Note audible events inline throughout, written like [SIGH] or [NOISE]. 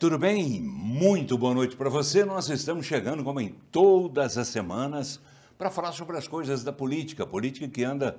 Tudo bem? Muito boa noite para você. Nós estamos chegando, como em todas as semanas, para falar sobre as coisas da política. Política que anda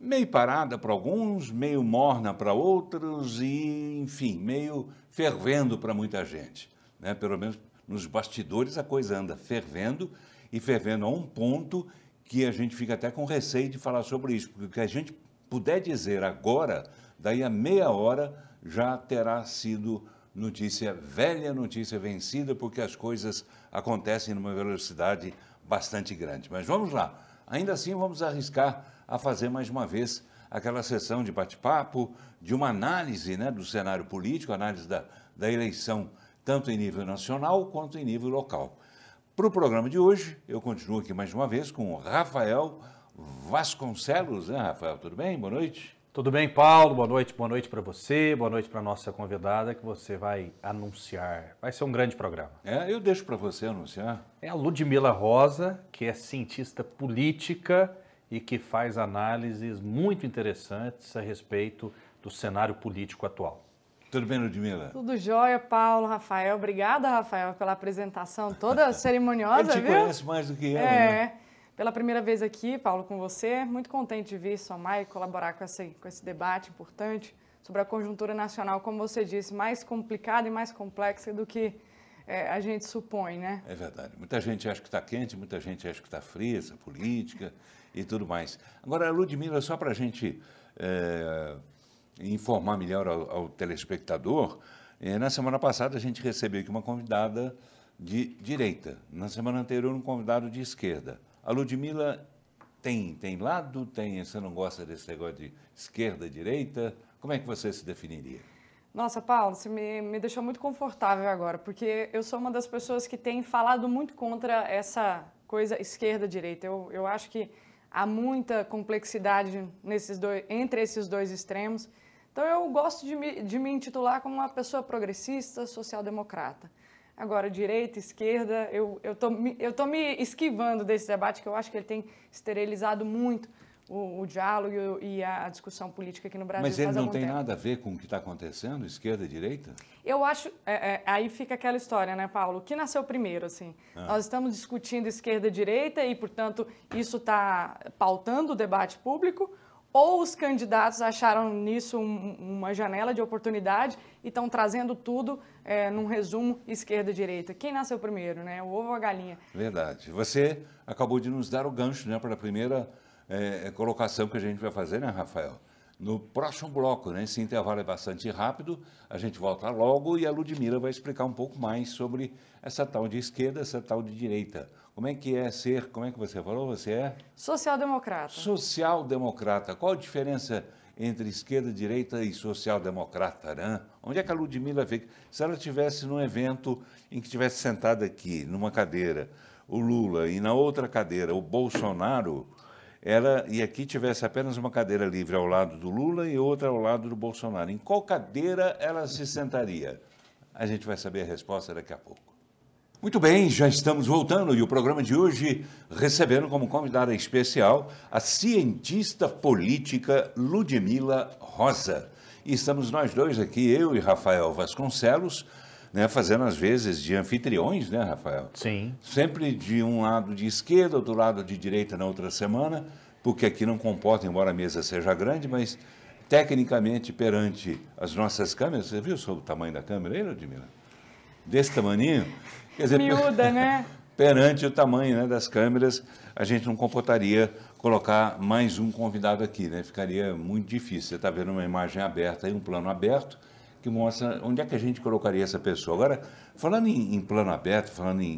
meio parada para alguns, meio morna para outros e, enfim, meio fervendo para muita gente. Né? Pelo menos nos bastidores a coisa anda fervendo e fervendo a um ponto que a gente fica até com receio de falar sobre isso, porque o que a gente puder dizer agora, daí a meia hora, já terá sido notícia velha, notícia vencida, porque as coisas acontecem numa velocidade bastante grande. Mas vamos lá. Ainda assim, vamos arriscar a fazer mais uma vez aquela sessão de bate-papo, de uma análise né, do cenário político, análise da, da eleição, tanto em nível nacional quanto em nível local. Para o programa de hoje, eu continuo aqui mais uma vez com o Rafael Vasconcelos. Né, Rafael, tudo bem? Boa noite. Tudo bem, Paulo? Boa noite, boa noite para você, boa noite para nossa convidada que você vai anunciar. Vai ser um grande programa. É, eu deixo para você anunciar. É a Ludmila Rosa, que é cientista política e que faz análises muito interessantes a respeito do cenário político atual. Tudo bem, Ludmila? Tudo jóia, Paulo, Rafael. Obrigada, Rafael, pela apresentação toda [LAUGHS] cerimoniosa, A te viu? conhece mais do que eu, é. né? pela primeira vez aqui, Paulo, com você. Muito contente de vir somar e colaborar com esse, com esse debate importante sobre a conjuntura nacional, como você disse, mais complicada e mais complexa do que é, a gente supõe, né? É verdade. Muita gente acha que está quente, muita gente acha que está fria, essa política e tudo mais. Agora, Ludmila, só para a gente é, informar melhor ao, ao telespectador, é, na semana passada a gente recebeu aqui uma convidada de direita, na semana anterior um convidado de esquerda. A Ludmilla tem, tem lado, tem, você não gosta desse negócio de esquerda, direita? Como é que você se definiria? Nossa, Paulo, você me, me deixou muito confortável agora, porque eu sou uma das pessoas que tem falado muito contra essa coisa esquerda-direita. Eu, eu acho que há muita complexidade nesses dois, entre esses dois extremos. Então, eu gosto de me, de me intitular como uma pessoa progressista, social-democrata. Agora, direita, esquerda, eu estou eu, eu tô me esquivando desse debate, que eu acho que ele tem esterilizado muito o, o diálogo e a discussão política aqui no Brasil. Mas ele não tem tempo. nada a ver com o que está acontecendo, esquerda e direita? Eu acho. É, é, aí fica aquela história, né, Paulo? O que nasceu primeiro, assim? Ah. Nós estamos discutindo esquerda e direita e, portanto, isso está pautando o debate público ou os candidatos acharam nisso um, uma janela de oportunidade e estão trazendo tudo é, num resumo esquerda-direita. Quem nasceu primeiro, né? O ovo ou a galinha? Verdade. Você acabou de nos dar o gancho né, para a primeira é, é colocação que a gente vai fazer, né, Rafael? No próximo bloco, né? Esse intervalo é bastante rápido, a gente volta logo e a Ludmila vai explicar um pouco mais sobre essa tal de esquerda, essa tal de direita. Como é que é ser, como é que você falou, você é? Social-democrata. Social-democrata. Qual a diferença entre esquerda, direita e social-democrata, né? Onde é que a Ludmilla fica? Se ela estivesse num evento em que estivesse sentada aqui, numa cadeira, o Lula, e na outra cadeira, o Bolsonaro, ela, e aqui tivesse apenas uma cadeira livre ao lado do Lula e outra ao lado do Bolsonaro, em qual cadeira ela se sentaria? A gente vai saber a resposta daqui a pouco. Muito bem, já estamos voltando e o programa de hoje recebendo como convidada especial a cientista política Ludmila Rosa. E estamos nós dois aqui, eu e Rafael Vasconcelos, né, fazendo às vezes de anfitriões, né, Rafael? Sim. Sempre de um lado de esquerda, do lado de direita na outra semana, porque aqui não comporta, embora a mesa seja grande, mas tecnicamente perante as nossas câmeras, você viu o tamanho da câmera aí, Ludmila? Desse tamaninho, dizer, miúda, né? [LAUGHS] Perante o tamanho né, das câmeras, a gente não comportaria colocar mais um convidado aqui, né? Ficaria muito difícil. Você está vendo uma imagem aberta e um plano aberto que mostra onde é que a gente colocaria essa pessoa. Agora, falando em, em plano aberto, falando em,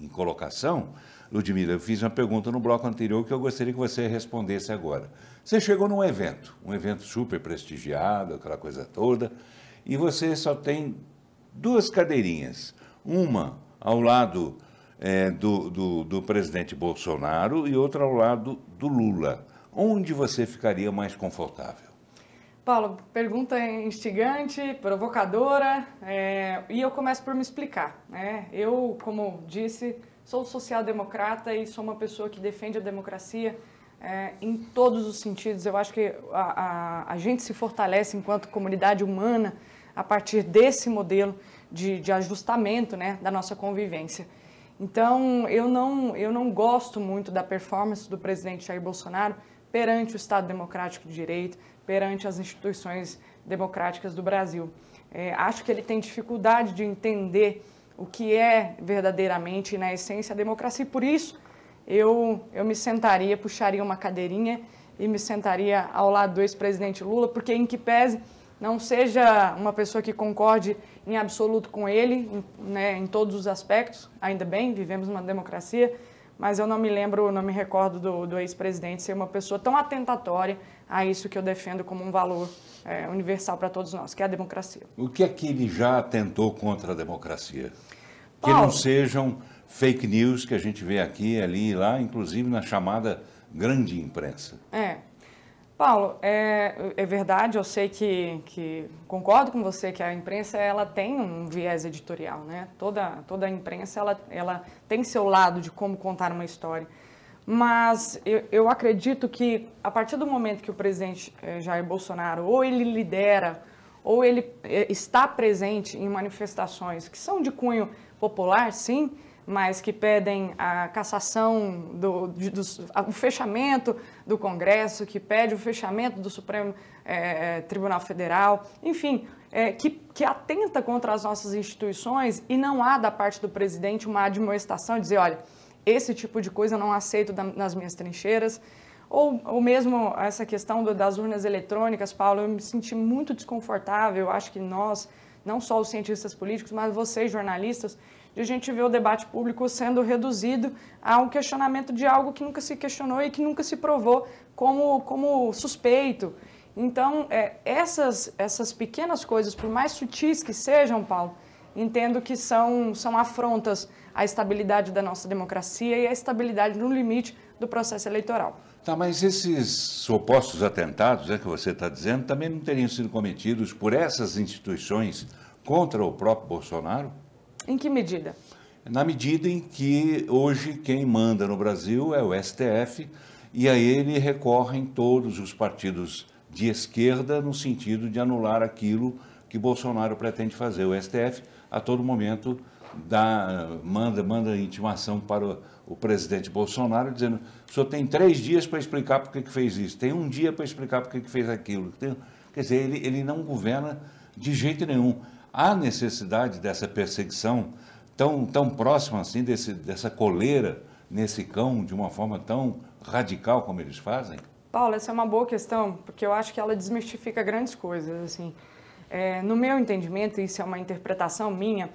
em, em colocação, Ludmila, eu fiz uma pergunta no bloco anterior que eu gostaria que você respondesse agora. Você chegou num evento, um evento super prestigiado, aquela coisa toda, e você só tem duas cadeirinhas uma ao lado é, do, do, do presidente Bolsonaro e outra ao lado do Lula. Onde você ficaria mais confortável? Paulo, pergunta instigante, provocadora, é, e eu começo por me explicar. Né? Eu, como disse, sou social-democrata e sou uma pessoa que defende a democracia é, em todos os sentidos. Eu acho que a, a, a gente se fortalece enquanto comunidade humana a partir desse modelo de, de ajustamento né, da nossa convivência. Então, eu não, eu não gosto muito da performance do presidente Jair Bolsonaro perante o Estado Democrático de Direito, perante as instituições democráticas do Brasil. É, acho que ele tem dificuldade de entender o que é verdadeiramente, na né, essência, a democracia. E por isso, eu, eu me sentaria, puxaria uma cadeirinha e me sentaria ao lado do ex-presidente Lula, porque, em que pese, não seja uma pessoa que concorde em absoluto com ele, né, em todos os aspectos. Ainda bem, vivemos uma democracia, mas eu não me lembro, não me recordo do, do ex-presidente ser uma pessoa tão atentatória a isso que eu defendo como um valor é, universal para todos nós, que é a democracia. O que é que ele já atentou contra a democracia? Paulo, que não sejam fake news que a gente vê aqui, ali e lá, inclusive na chamada grande imprensa. É, Paulo, é, é verdade, eu sei que, que, concordo com você que a imprensa ela tem um viés editorial, né? Toda, toda a imprensa ela, ela tem seu lado de como contar uma história. Mas eu, eu acredito que a partir do momento que o presidente eh, Jair Bolsonaro ou ele lidera ou ele eh, está presente em manifestações que são de cunho popular, sim, mas que pedem a cassação, do, de, o fechamento, do Congresso, que pede o fechamento do Supremo é, é, Tribunal Federal, enfim, é, que, que atenta contra as nossas instituições e não há da parte do presidente uma admoestação dizer, olha, esse tipo de coisa eu não aceito da, nas minhas trincheiras. Ou, ou mesmo essa questão do, das urnas eletrônicas, Paulo, eu me senti muito desconfortável, eu acho que nós, não só os cientistas políticos, mas vocês, jornalistas, de a gente ver o debate público sendo reduzido a um questionamento de algo que nunca se questionou e que nunca se provou como, como suspeito. Então, é, essas, essas pequenas coisas, por mais sutis que sejam, Paulo, entendo que são, são afrontas à estabilidade da nossa democracia e à estabilidade no limite do processo eleitoral. Tá, mas esses supostos atentados, é que você está dizendo, também não teriam sido cometidos por essas instituições contra o próprio Bolsonaro? Em que medida? Na medida em que hoje quem manda no Brasil é o STF e a ele recorrem todos os partidos de esquerda no sentido de anular aquilo que Bolsonaro pretende fazer. O STF, a todo momento, dá, manda, manda intimação para o, o presidente Bolsonaro dizendo: o senhor tem três dias para explicar por que, fez isso, tem um dia para explicar por que, que fez aquilo. Tem, quer dizer, ele, ele não governa de jeito nenhum há necessidade dessa perseguição tão, tão próxima assim, desse, dessa coleira nesse cão de uma forma tão radical como eles fazem? Paula, essa é uma boa questão, porque eu acho que ela desmistifica grandes coisas. Assim. É, no meu entendimento, isso é uma interpretação minha,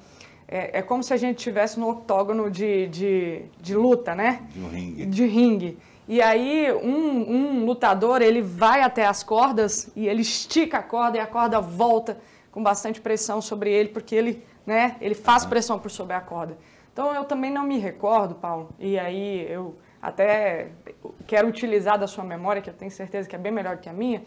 é, é como se a gente estivesse no octógono de, de, de, luta, né? De um ringue. De ringue. E aí um, um lutador, ele vai até as cordas e ele estica a corda e a corda volta com bastante pressão sobre ele, porque ele, né, ele faz uhum. pressão por sobre a corda. Então eu também não me recordo, Paulo, e aí eu até quero utilizar da sua memória, que eu tenho certeza que é bem melhor que a minha,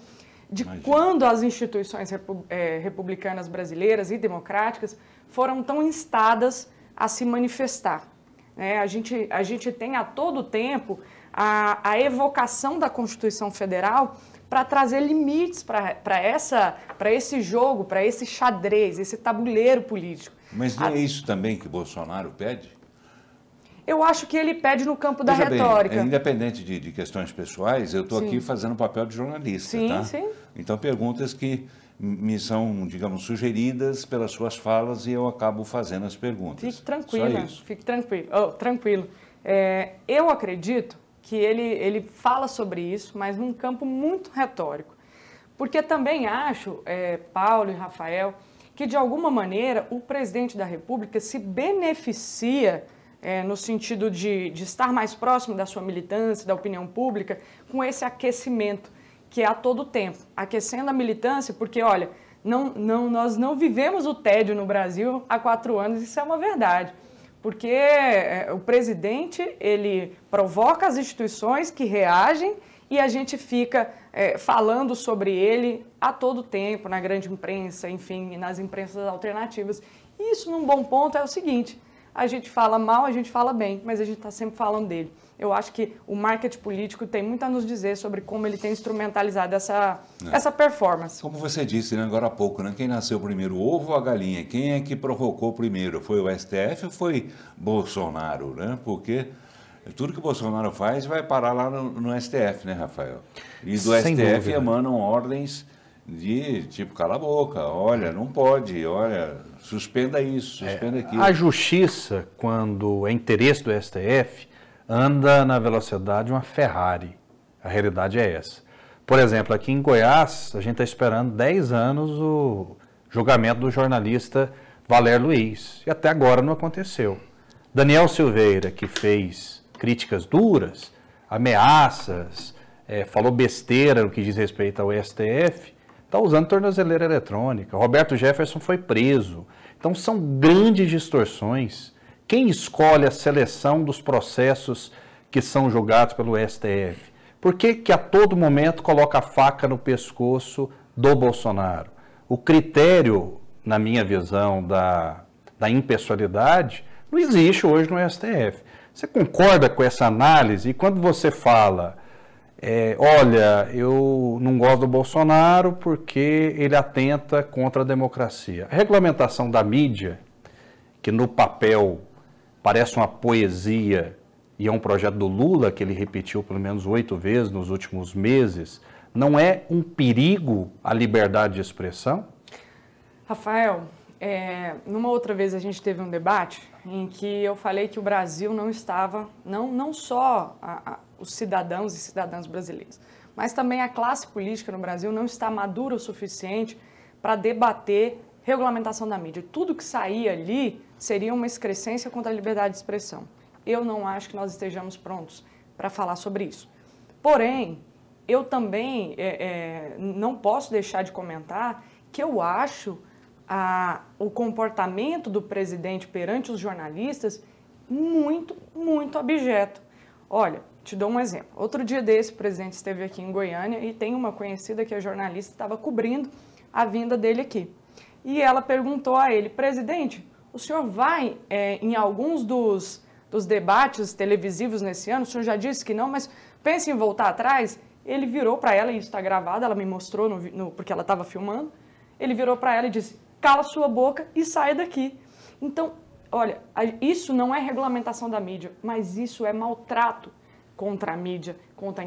de Imagina. quando as instituições repu é, republicanas brasileiras e democráticas foram tão instadas a se manifestar. Né? A, gente, a gente tem a todo tempo a, a evocação da Constituição Federal para trazer limites para esse jogo, para esse xadrez, esse tabuleiro político. Mas não é isso também que Bolsonaro pede? Eu acho que ele pede no campo Veja da retórica. Bem, é independente de, de, questões pessoais, eu estou aqui fazendo o papel de jornalista. Sim, tá? sim. Então, perguntas que me são, digamos, sugeridas pelas suas falas e eu acabo fazendo as perguntas. Fique tranquilo. Fique tranquilo. Oh, tranquilo. É, eu acredito que ele, ele fala sobre isso, mas num campo muito retórico. Porque também acho, é, Paulo e Rafael, que de alguma maneira o presidente da República se beneficia é, no sentido de, de estar mais próximo da sua militância, da opinião pública, com esse aquecimento que é a todo tempo, aquecendo a militância, porque olha, não, não, nós não vivemos o tédio no Brasil há quatro anos, isso é uma verdade. Porque eh, o presidente, ele provoca as instituições que reagem e a gente fica é, falando sobre ele a todo tempo, na grande imprensa, enfim, nas imprensas alternativas. E isso, num bom ponto, é o seguinte: a gente fala mal, a gente fala bem, mas a gente está sempre falando dele. Eu acho que o marketing político tem muito a nos dizer sobre como ele tem instrumentalizado essa, é. essa performance. Como você disse né, agora há pouco, né, quem nasceu primeiro, o ovo ou a galinha? Quem é que provocou primeiro? Foi o STF ou foi Bolsonaro? Né? Porque tudo que o Bolsonaro faz vai parar lá no, no STF, né, Rafael? E do Sem STF dúvida. emanam ordens de tipo, cala a boca, olha, não pode, olha, suspenda isso, é, suspenda aquilo. a justiça, quando é interesse do STF, anda na velocidade de uma Ferrari. A realidade é essa. Por exemplo, aqui em Goiás, a gente está esperando 10 anos o julgamento do jornalista Valer Luiz, e até agora não aconteceu. Daniel Silveira, que fez críticas duras, ameaças, é, falou besteira no que diz respeito ao STF, está usando tornozeleira eletrônica. Roberto Jefferson foi preso. Então são grandes distorções. Quem escolhe a seleção dos processos que são julgados pelo STF? Por que, que a todo momento coloca a faca no pescoço do Bolsonaro? O critério, na minha visão, da, da impessoalidade não existe hoje no STF. Você concorda com essa análise? E quando você fala é, olha, eu não gosto do Bolsonaro porque ele atenta contra a democracia. A regulamentação da mídia, que no papel parece uma poesia e é um projeto do Lula que ele repetiu pelo menos oito vezes nos últimos meses, não é um perigo à liberdade de expressão? Rafael, é, numa outra vez a gente teve um debate em que eu falei que o Brasil não estava, não, não só a, a os cidadãos e cidadãs brasileiros. Mas também a classe política no Brasil não está madura o suficiente para debater regulamentação da mídia. Tudo que sair ali seria uma excrescência contra a liberdade de expressão. Eu não acho que nós estejamos prontos para falar sobre isso. Porém, eu também é, é, não posso deixar de comentar que eu acho a, o comportamento do presidente perante os jornalistas muito, muito abjeto. Olha, te dou um exemplo. Outro dia desse, o presidente esteve aqui em Goiânia e tem uma conhecida que é jornalista, estava cobrindo a vinda dele aqui. E ela perguntou a ele, presidente, o senhor vai é, em alguns dos, dos debates televisivos nesse ano? O senhor já disse que não, mas pense em voltar atrás? Ele virou para ela, e isso está gravado, ela me mostrou no, no porque ela estava filmando. Ele virou para ela e disse: cala sua boca e sai daqui. Então, olha, isso não é regulamentação da mídia, mas isso é maltrato contra a mídia, contra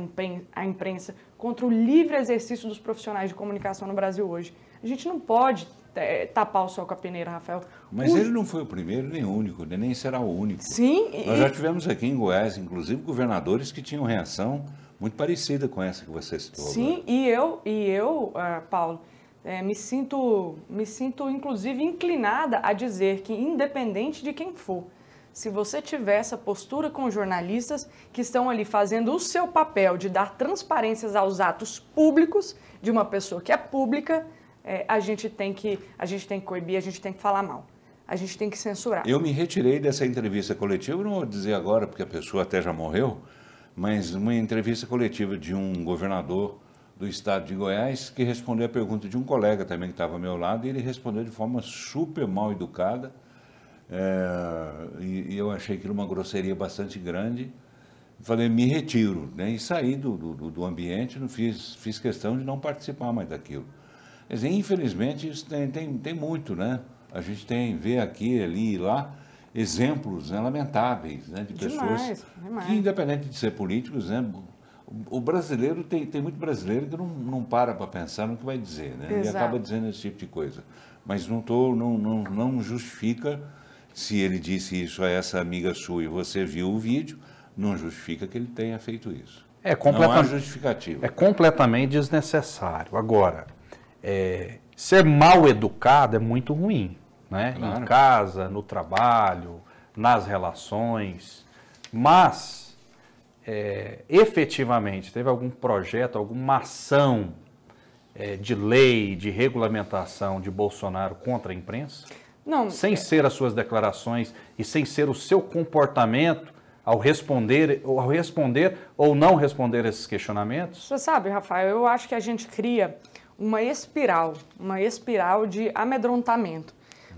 a imprensa, contra o livre exercício dos profissionais de comunicação no Brasil hoje. A gente não pode é, tapar o sol com a peneira, Rafael. Mas o... ele não foi o primeiro nem único, né? nem será o único. Sim. Nós e... já tivemos aqui em Goiás, inclusive, governadores que tinham reação muito parecida com essa que você citou. Sim, agora. e eu, e eu, uh, Paulo, é, me sinto, me sinto inclusive inclinada a dizer que independente de quem for, se você tiver essa postura com jornalistas que estão ali fazendo o seu papel de dar transparências aos atos públicos de uma pessoa que é pública, é, a gente tem que a gente tem que coibir, a gente tem que falar mal. A gente tem que censurar. Eu me retirei dessa entrevista coletiva, não vou dizer agora porque a pessoa até já morreu, mas uma entrevista coletiva de um governador do estado de Goiás que respondeu a pergunta de um colega também que estava ao meu lado e ele respondeu de forma super mal educada é, e, e, eu achei aquilo uma grosseria bastante grande. Falei, me retiro, né? E saí do, do, do ambiente, não fiz, fiz questão de não participar mais daquilo. infelizmente, isso tem, tem, tem muito, né? A gente tem, vê aqui, ali e lá, exemplos né, lamentáveis, né? De pessoas demais, que, independente de ser políticos, né? O brasileiro, tem, tem muito brasileiro que não, não para para pensar no que vai dizer, né? Exato. E acaba dizendo esse tipo de coisa. Mas não, tô, não, não, não justifica se ele disse isso a essa amiga sua e você viu o vídeo, não justifica que ele tenha feito isso. É completamente, não há justificativa. É completamente desnecessário. Agora, é, ser mal educado é muito ruim, né? Claro. Em casa, no trabalho, nas relações. Mas, é, efetivamente, teve algum projeto, alguma ação é, de lei, de regulamentação de Bolsonaro contra a imprensa? Não. Sem é. ser as suas declarações e sem ser o seu comportamento ao responder, ao responder ou não responder esses questionamentos? Você sabe, Rafael, eu acho que a gente cria uma espiral, uma espiral de amedrontamento.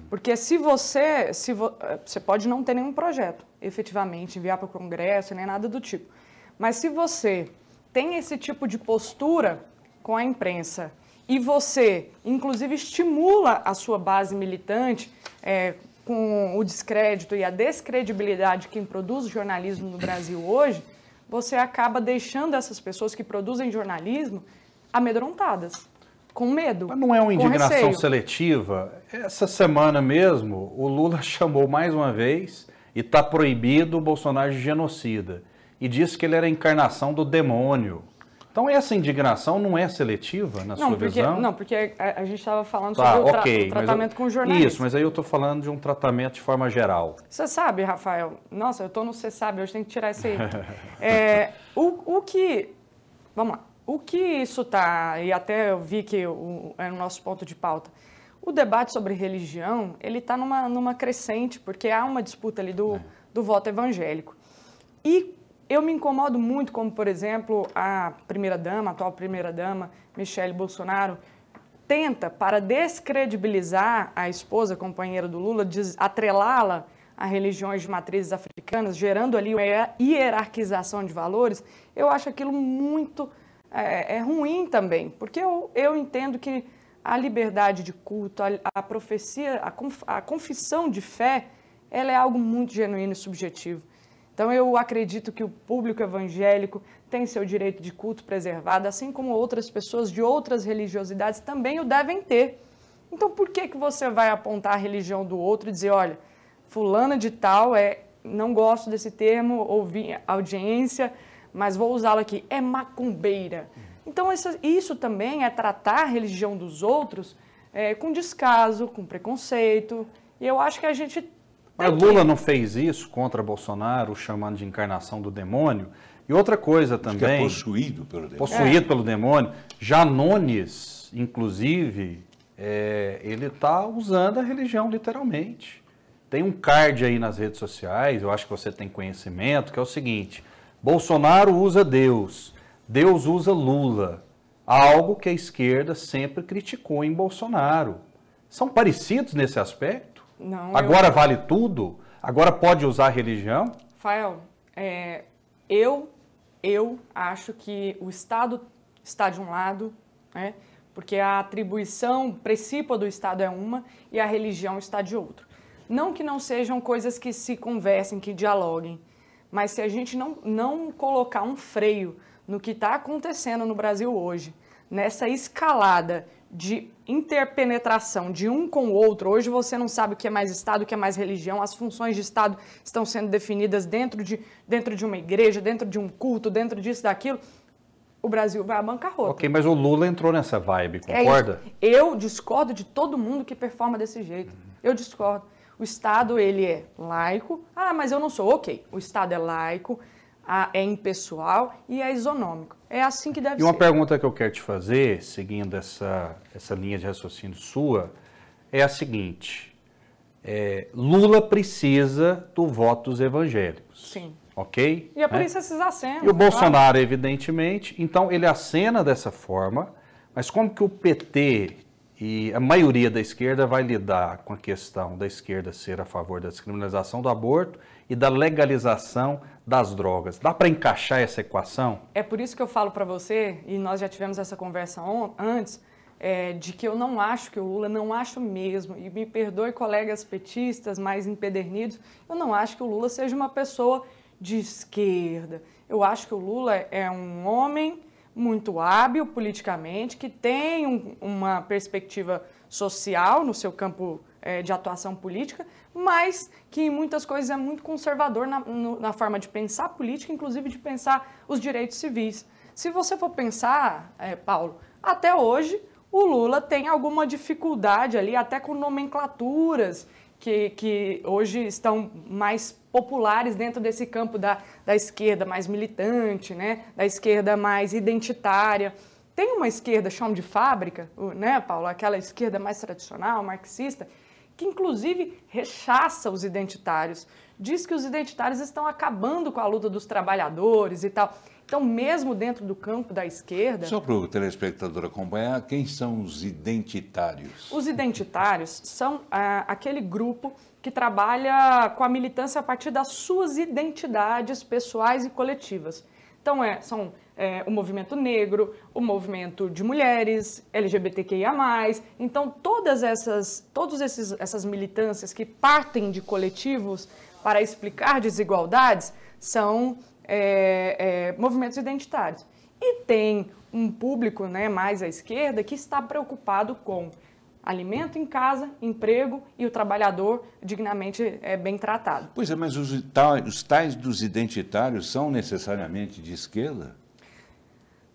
Porque se você, se vo, você pode não ter nenhum projeto, efetivamente, enviar para o Congresso, nem nada do tipo. Mas se você tem esse tipo de postura com a imprensa e você, inclusive, estimula a sua base militante é, com o descrédito e a descredibilidade que produz jornalismo no Brasil hoje, você acaba deixando essas pessoas que produzem jornalismo amedrontadas, com medo. Mas não é uma indignação seletiva. Essa semana mesmo, o Lula [LAUGHS] chamou mais uma vez e está proibido o Bolsonaro de genocida. E disse que ele era a encarnação do demônio. Então essa indignação não é seletiva na não, sua porque, visão? Não, porque a, a gente estava falando tá, sobre o, tra o tratamento eu, com jornalistas. Isso, mas aí eu estou falando de um tratamento de forma geral. Você sabe, Rafael, nossa, eu estou no Você Sabe, hoje tem que tirar isso aí. [LAUGHS] é, o, o que... Vamos lá. O que isso está, e até eu vi que o, é o nosso ponto de pauta, o debate sobre religião, ele está numa, numa crescente, porque há uma disputa ali do, é. do voto evangélico. E eu me incomodo muito, como por exemplo a primeira-dama, a atual primeira-dama, Michele Bolsonaro, tenta, para descredibilizar a esposa, a companheira do Lula, atrelá-la a religiões de matrizes africanas, gerando ali uma hierarquização de valores, eu acho aquilo muito é, é ruim também, porque eu, eu entendo que a liberdade de culto, a, a profecia, a, conf, a confissão de fé, ela é algo muito genuíno e subjetivo. Então eu acredito que o público evangélico tem seu direito de culto preservado, assim como outras pessoas de outras religiosidades também o devem ter. Então por que que você vai apontar a religião do outro e dizer, olha, fulana de tal é não gosto desse termo, ouvi audiência, mas vou usá-lo aqui, é macumbeira. Uhum. Então isso, isso, também é tratar a religião dos outros é, com descaso, com preconceito. E eu acho que a gente mas Lula não fez isso contra Bolsonaro, chamando de encarnação do demônio? E outra coisa é também. é possuído pelo demônio. Possuído é. pelo demônio. Janones, inclusive, é, ele está usando a religião literalmente. Tem um card aí nas redes sociais, eu acho que você tem conhecimento, que é o seguinte: Bolsonaro usa Deus, Deus usa Lula. Algo que a esquerda sempre criticou em Bolsonaro. São parecidos nesse aspecto? Não. Agora eu... vale tudo? Agora pode usar a religião? Fael, é, eu, eu acho que o Estado está de um lado, né? porque a atribuição principal do Estado é uma e a religião está de outro. Não que não sejam coisas que se conversem, que dialoguem, mas se a gente não, não colocar um freio no que está acontecendo no Brasil hoje, nessa escalada de interpenetração de um com o outro. Hoje você não sabe o que é mais Estado, o que é mais religião. As funções de Estado estão sendo definidas dentro de, dentro de uma igreja, dentro de um culto, dentro disso, daquilo. O Brasil vai à bancarrota. Ok, mas o Lula entrou nessa vibe, é concorda? É eu discordo de todo mundo que performa desse jeito. Uhum. Eu discordo. O Estado, ele é laico. Ah, mas eu não sou. Ok, o Estado é laico, a, é impessoal e é isonômico. É assim que deve ser. E uma pergunta que eu quero te fazer, seguindo essa, essa linha de raciocínio sua, é a seguinte: é, Lula precisa do voto dos evangélicos. Sim. Ok? E é por né? isso esses acenos. E o Bolsonaro, claro. evidentemente. Então, ele acena dessa forma, mas como que o PT e a maioria da esquerda vai lidar com a questão da esquerda ser a favor da descriminalização do aborto e da legalização das drogas. Dá para encaixar essa equação? É por isso que eu falo para você, e nós já tivemos essa conversa antes, é, de que eu não acho que o Lula, não acho mesmo, e me perdoe colegas petistas mais empedernidos, eu não acho que o Lula seja uma pessoa de esquerda. Eu acho que o Lula é um homem muito hábil politicamente, que tem um, uma perspectiva social no seu campo é, de atuação política, mas que em muitas coisas é muito conservador na, no, na forma de pensar política, inclusive de pensar os direitos civis. Se você for pensar, é, Paulo, até hoje o Lula tem alguma dificuldade ali, até com nomenclaturas que, que hoje estão mais populares dentro desse campo da, da esquerda mais militante, né? da esquerda mais identitária. Tem uma esquerda chão de fábrica, né, Paulo? Aquela esquerda mais tradicional, marxista, que inclusive rechaça os identitários, diz que os identitários estão acabando com a luta dos trabalhadores e tal. Então, mesmo dentro do campo da esquerda. Só para o telespectador acompanhar, quem são os identitários? Os identitários são ah, aquele grupo que trabalha com a militância a partir das suas identidades pessoais e coletivas. Então, é, são é, o movimento negro, o movimento de mulheres, LGBTQIA. Então, todas essas, todos esses, essas militâncias que partem de coletivos para explicar desigualdades são é, é, movimentos identitários. E tem um público né, mais à esquerda que está preocupado com alimento em casa, emprego e o trabalhador dignamente é, bem tratado. Pois é, mas os tais, os tais dos identitários são necessariamente de esquerda?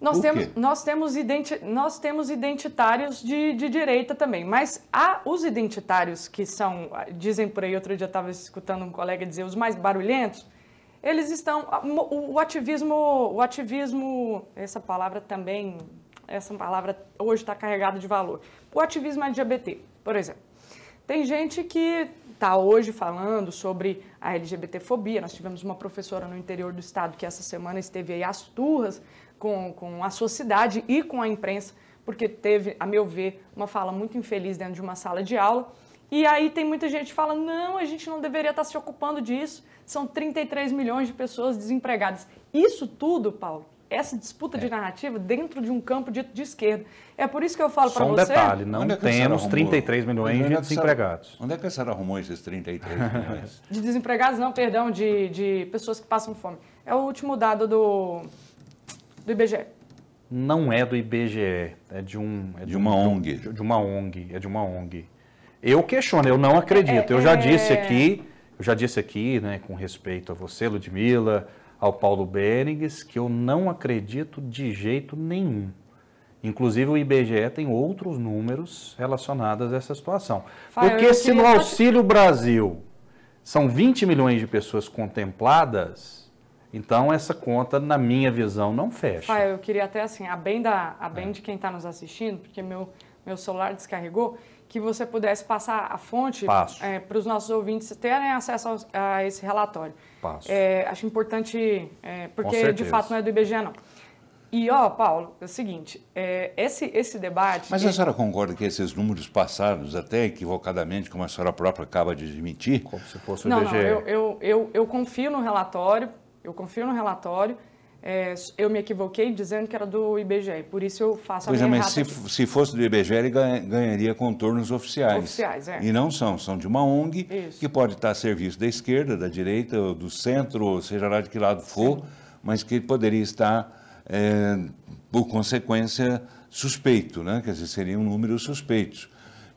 Nós temos, nós, temos identi nós temos identitários de, de direita também, mas há os identitários que são, dizem por aí, outro dia eu estava escutando um colega dizer, os mais barulhentos, eles estão o ativismo, o ativismo, essa palavra também, essa palavra hoje está carregada de valor. O ativismo LGBT, é por exemplo. Tem gente que está hoje falando sobre a LGBTfobia. Nós tivemos uma professora no interior do estado que essa semana esteve aí às turras com, com a sociedade e com a imprensa, porque teve, a meu ver, uma fala muito infeliz dentro de uma sala de aula e aí tem muita gente que fala: não, a gente não deveria estar se ocupando disso. São 33 milhões de pessoas desempregadas. Isso tudo, Paulo, essa disputa é. de narrativa dentro de um campo dito de esquerda. É por isso que eu falo para um você. Só um detalhe: não é temos 33 milhões é de desempregados. Onde é que a senhora arrumou esses 33 [LAUGHS] milhões? de desempregados, não, perdão, de, de pessoas que passam fome. É o último dado do, do IBGE. Não é do IBGE, é de um. É de, de uma um, ONG. De, de uma ONG, é de uma ONG. Eu questiono, eu não acredito. Eu já é, disse é. aqui, eu já disse aqui, né, com respeito a você, Ludmila, ao Paulo Berengues, que eu não acredito de jeito nenhum. Inclusive o IBGE tem outros números relacionados a essa situação. Fala, Porque se no Auxílio Brasil são 20 milhões de pessoas contempladas, então essa conta, na minha visão, não fecha. Pai, eu queria até assim, a bem, da, a bem é. de quem está nos assistindo, porque meu, meu celular descarregou, que você pudesse passar a fonte é, para os nossos ouvintes terem acesso a esse relatório. Passo. É, acho importante, é, porque de fato não é do IBGE, não. E, ó, Paulo, é o seguinte, é, esse, esse debate... Mas a senhora concorda que esses números passados, até equivocadamente, como a senhora própria acaba de admitir... Como se fosse o não, IBGE. Não, eu, eu, eu, eu confio no relatório, eu confio no relatório, é, eu me equivoquei dizendo que era do IBGE, por isso eu faço a pois é, minha é, mas se, se, fosse do IBGE, ele ganharia contornos oficiais. Oficiais, é. E não são, são de uma ONG isso. que pode estar a serviço da esquerda, da direita, do centro, seja lá de que lado for, Sim. mas que poderia estar, é, por consequência, suspeito, né? quer dizer, seriam números suspeitos.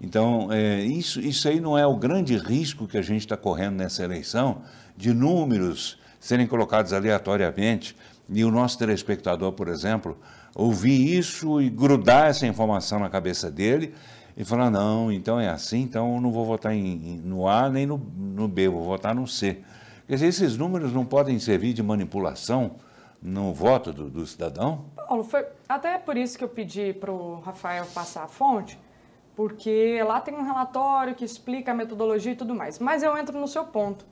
Então, é, isso, isso aí não é o grande risco que a gente está correndo nessa eleição, de números serem colocados aleatoriamente e o nosso telespectador, por exemplo, ouvir isso e grudar essa informação na cabeça dele e falar: não, então é assim, então eu não vou votar em, no A nem no, no B, vou votar no C. Quer dizer, esses números não podem servir de manipulação no voto do, do cidadão? Paulo, foi até por isso que eu pedi para o Rafael passar a fonte, porque lá tem um relatório que explica a metodologia e tudo mais. Mas eu entro no seu ponto.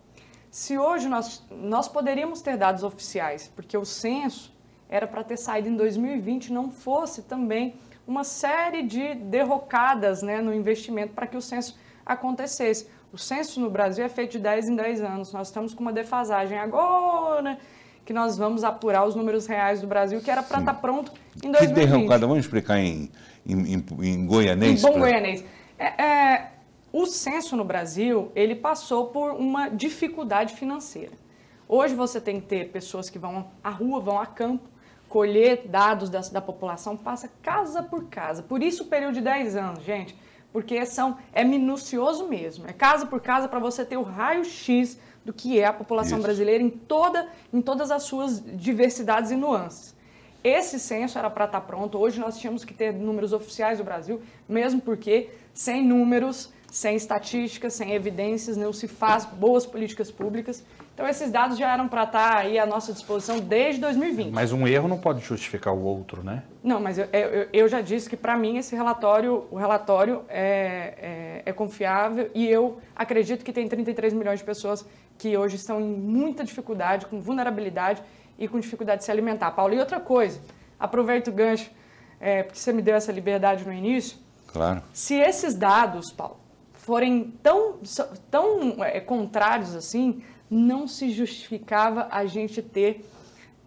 Se hoje nós, nós poderíamos ter dados oficiais, porque o censo era para ter saído em 2020, não fosse também uma série de derrocadas né, no investimento para que o censo acontecesse. O censo no Brasil é feito de 10 em 10 anos, nós estamos com uma defasagem agora que nós vamos apurar os números reais do Brasil, que era para estar tá pronto em 2020. Que derrocada, vamos explicar em, em, em, em goianês? Em bom pra... goianês. É, é, o censo no Brasil, ele passou por uma dificuldade financeira. Hoje você tem que ter pessoas que vão à rua, vão a campo, colher dados da, da população, passa casa por casa. Por isso o período de 10 anos, gente, porque são, é minucioso mesmo. É casa por casa para você ter o raio-x do que é a população isso. brasileira em, toda, em todas as suas diversidades e nuances. Esse censo era para estar tá pronto, hoje nós tínhamos que ter números oficiais do Brasil, mesmo porque sem números sem estatísticas, sem evidências, não se faz boas políticas públicas. Então, esses dados já eram para estar tá aí à nossa disposição desde 2020. Mas um erro não pode justificar o outro, né? Não, mas eu, eu, eu já disse que, para mim, esse relatório, o relatório é, é, é confiável e eu acredito que tem 33 milhões de pessoas que hoje estão em muita dificuldade, com vulnerabilidade e com dificuldade de se alimentar. Paulo, e outra coisa, aproveito o gancho, é, porque você me deu essa liberdade no início. Claro. Se esses dados, Paulo, forem tão, tão é, contrários assim, não se justificava a gente ter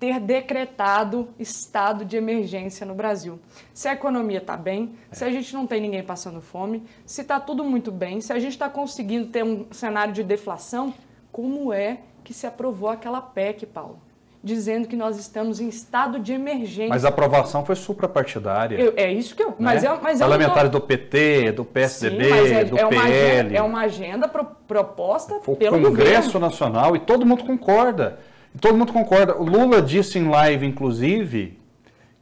ter decretado estado de emergência no Brasil. Se a economia está bem, é. se a gente não tem ninguém passando fome, se está tudo muito bem, se a gente está conseguindo ter um cenário de deflação, como é que se aprovou aquela PEC, Paulo? dizendo que nós estamos em estado de emergência. Mas a aprovação foi suprapartidária. Eu, é isso que eu. Né? É, mas é, mas Parlamentares é uma... do PT, do PSDB, Sim, é, do é PL. Uma é uma agenda pro, proposta o pelo Congresso governo. Nacional e todo mundo concorda. Todo mundo concorda. O Lula disse em live, inclusive,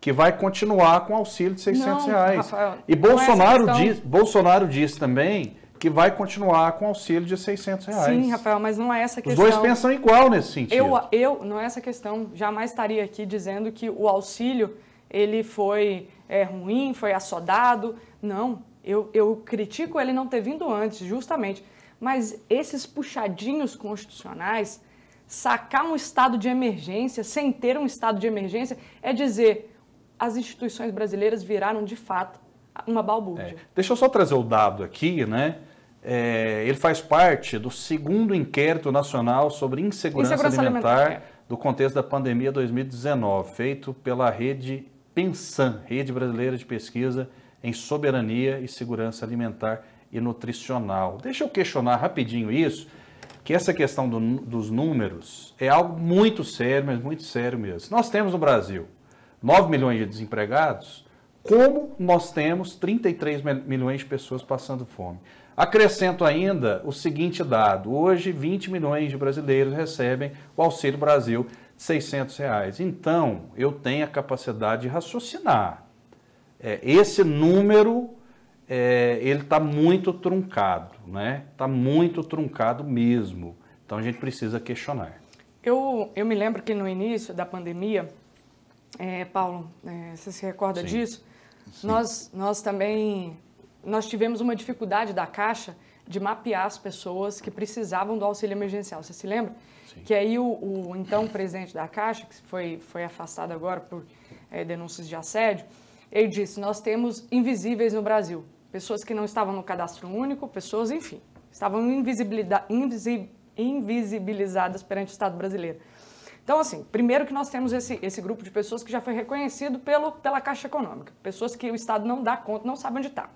que vai continuar com o auxílio de 600 não, reais. Rafael, e Bolsonaro, é diz, Bolsonaro disse também que vai continuar com auxílio de 600 reais. Sim, Rafael, mas não é essa questão. Os dois pensam igual nesse sentido. Eu, eu não é essa questão. Jamais estaria aqui dizendo que o auxílio ele foi é, ruim, foi assodado. Não, eu, eu critico ele não ter vindo antes, justamente. Mas esses puxadinhos constitucionais, sacar um estado de emergência sem ter um estado de emergência, é dizer as instituições brasileiras viraram de fato uma balbúrdia. É. Deixa eu só trazer o dado aqui, né? É, ele faz parte do segundo inquérito nacional sobre insegurança, insegurança alimentar, alimentar, é. do contexto da pandemia 2019, feito pela rede Pensan, Rede Brasileira de Pesquisa em Soberania e Segurança Alimentar e Nutricional. Deixa eu questionar rapidinho isso, que essa questão do, dos números é algo muito sério, mas muito sério mesmo. Nós temos no Brasil 9 milhões de desempregados, como nós temos 33 milhões de pessoas passando fome. Acrescento ainda o seguinte dado: hoje 20 milhões de brasileiros recebem o Auxílio Brasil de 600 reais. Então, eu tenho a capacidade de raciocinar. É, esse número é, ele está muito truncado, né? Está muito truncado mesmo. Então a gente precisa questionar. Eu, eu me lembro que no início da pandemia, é, Paulo, é, você se recorda Sim. disso? Sim. Nós, nós também nós tivemos uma dificuldade da Caixa de mapear as pessoas que precisavam do auxílio emergencial. Você se lembra? Sim. Que aí o, o, então presidente da Caixa, que foi, foi afastado agora por é, denúncias de assédio, ele disse: Nós temos invisíveis no Brasil. Pessoas que não estavam no cadastro único, pessoas, enfim, estavam invisi, invisibilizadas perante o Estado brasileiro. Então, assim, primeiro que nós temos esse, esse grupo de pessoas que já foi reconhecido pelo, pela Caixa Econômica, pessoas que o Estado não dá conta, não sabe onde está.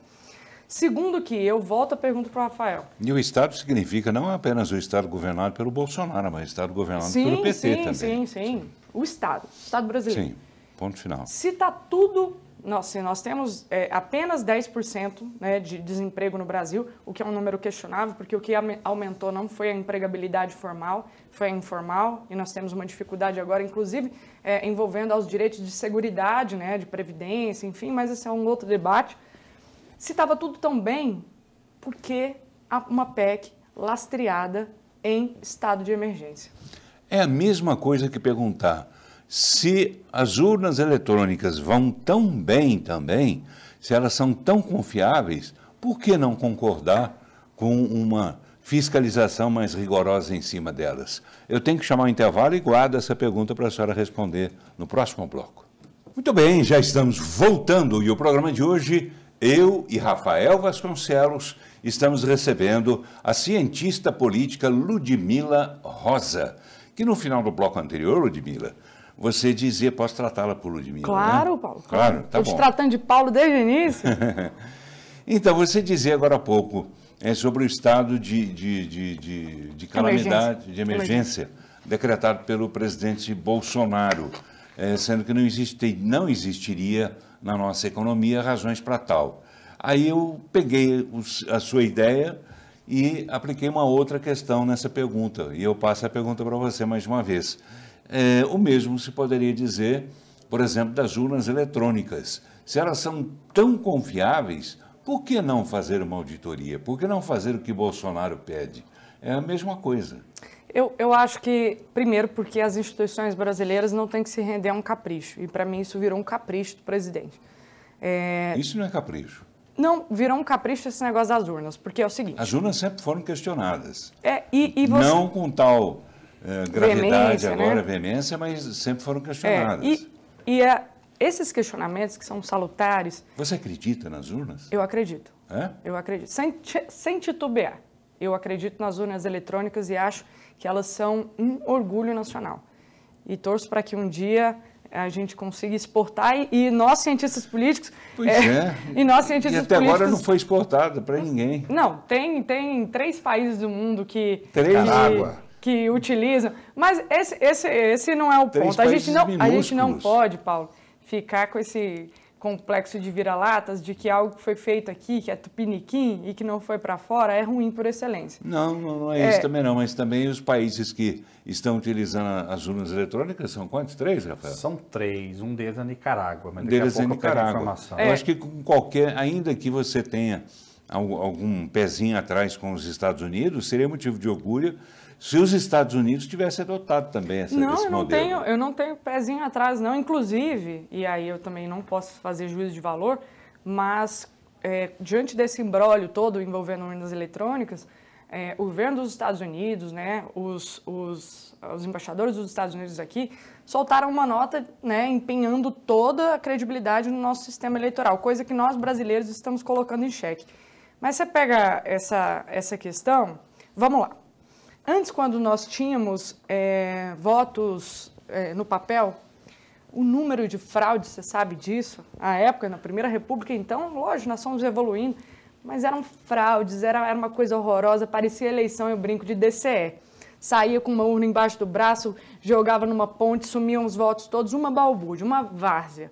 Segundo que eu volto a pergunta para o Rafael. E o Estado significa não apenas o Estado governado pelo Bolsonaro, mas o Estado governado sim, pelo PT sim, também. Sim, sim, sim. O Estado, o Estado brasileiro. Sim, ponto final. Se está tudo... Nós, se nós temos é, apenas 10% né, de desemprego no Brasil, o que é um número questionável, porque o que aumentou não foi a empregabilidade formal, foi a informal, e nós temos uma dificuldade agora, inclusive é, envolvendo aos direitos de segurança, né, de previdência, enfim, mas esse é um outro debate. Se estava tudo tão bem, por que uma PEC lastreada em estado de emergência? É a mesma coisa que perguntar se as urnas eletrônicas vão tão bem também, se elas são tão confiáveis, por que não concordar com uma fiscalização mais rigorosa em cima delas? Eu tenho que chamar o um intervalo e guardo essa pergunta para a senhora responder no próximo bloco. Muito bem, já estamos voltando e o programa de hoje eu e Rafael Vasconcelos estamos recebendo a cientista política Ludmila Rosa, que no final do bloco anterior, Ludmila, você dizia, posso tratá-la por Ludmila? Né? Claro, né? Paulo. Claro, tá Estou bom. te tratando de Paulo desde o início. [LAUGHS] então, você dizia agora há pouco é, sobre o estado de, de, de, de, de calamidade, emergência. de emergência, decretado pelo presidente Bolsonaro, é, sendo que não, existe, não existiria na nossa economia razões para tal. Aí eu peguei os, a sua ideia e apliquei uma outra questão nessa pergunta. E eu passo a pergunta para você mais uma vez. É, o mesmo se poderia dizer, por exemplo, das urnas eletrônicas. Se elas são tão confiáveis, por que não fazer uma auditoria? Por que não fazer o que Bolsonaro pede? É a mesma coisa. Eu, eu acho que, primeiro, porque as instituições brasileiras não têm que se render a um capricho. E, para mim, isso virou um capricho do presidente. É... Isso não é capricho. Não, virou um capricho esse negócio das urnas, porque é o seguinte... As urnas sempre foram questionadas. É, e, e você... Não com tal é, gravidade né? agora, né? veemência, mas sempre foram questionadas. É, e, e é, esses questionamentos que são salutares... Você acredita nas urnas? Eu acredito. É? Eu acredito. Sem, sem titubear. Eu acredito nas urnas eletrônicas e acho que elas são um orgulho nacional. E torço para que um dia eh, a gente consiga exportar e, e nós cientistas políticos pois eh, é, é. [LAUGHS] e nós cientistas e até políticos, agora não foi exportado para ninguém não tem tem três países do mundo que três que, que utilizam mas esse, esse esse não é o três ponto a gente não minúsculos. a gente não pode Paulo ficar com esse complexo de vira-latas de que algo que foi feito aqui, que é tupiniquim e que não foi para fora, é ruim por excelência. Não, não, não é, é, isso também não, mas também os países que estão utilizando as urnas eletrônicas, são quantos? Três, Rafael? São três, um deles é Nicarágua, mas um deles é Nicarágua. Eu, é. eu acho que com qualquer, ainda que você tenha algum pezinho atrás com os Estados Unidos, seria motivo de orgulho se os Estados Unidos tivessem adotado também essa, não, esse eu não modelo. Tenho, eu não tenho pezinho atrás, não. Inclusive, e aí eu também não posso fazer juízo de valor, mas é, diante desse embrólio todo envolvendo urnas eletrônicas, é, o governo dos Estados Unidos, né, os, os, os embaixadores dos Estados Unidos aqui, soltaram uma nota né, empenhando toda a credibilidade no nosso sistema eleitoral, coisa que nós brasileiros estamos colocando em xeque. Mas você pega essa, essa questão, vamos lá. Antes, quando nós tínhamos é, votos é, no papel, o número de fraudes, você sabe disso, A época, na Primeira República, então, lógico, nós somos evoluindo, mas eram fraudes, era, era uma coisa horrorosa, parecia eleição, eu brinco, de DCE. Saía com uma urna embaixo do braço, jogava numa ponte, sumiam os votos todos, uma balbúrdia, uma várzea.